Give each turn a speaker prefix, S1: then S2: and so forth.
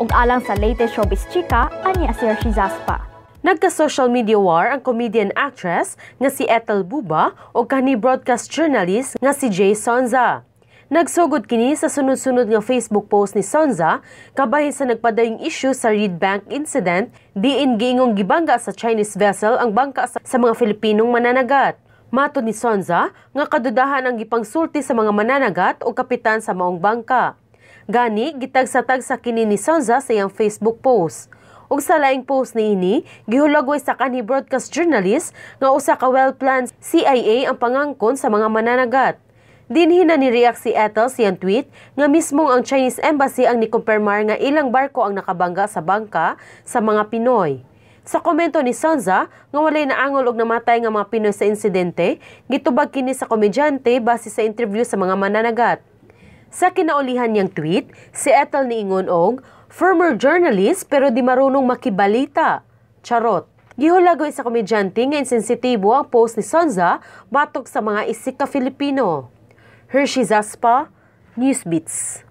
S1: ug alang sa latest showbiz chika ani Asir Shizaspa. Nagka-social media war ang comedian actress nga si Ethel Buba o kani broadcast journalist nga si Jay Sonza. Nagsugod kini sa sunod-sunod nga Facebook post ni Sonza kabahin sa nagpadayong issue sa Reed Bank incident diin giingong gibangga sa Chinese vessel ang bangka sa mga Filipinong mananagat. Mato ni Sonza nga kadudahan ang gipangsulti sa mga mananagat o kapitan sa maong bangka. Gani, gitagsatag sa kini ni Sonza sa iyang Facebook post. Og sa laing post ini, gihulagway sa kanhi broadcast journalist nga usa ka well-planned CIA ang pangangkon sa mga mananagat. Dinhi na ni-react si Ethel siyang tweet nga mismong ang Chinese Embassy ang nikumpirmar nga ilang barko ang nakabangga sa bangka sa mga Pinoy. Sa komento ni Sonza, nga walay naangol og namatay nga mga Pinoy sa insidente, gitubag kini sa komedyante base sa interview sa mga mananagat. Sa kinaulihan niyang tweet, si Ethel ni Ingonog, former journalist pero di marunong makibalita. Charot. Gihulagoy sa komedyante nga insensitibo ang post ni Sonza batok sa mga isik ka Filipino. Hershey Zaspa, Newsbeats.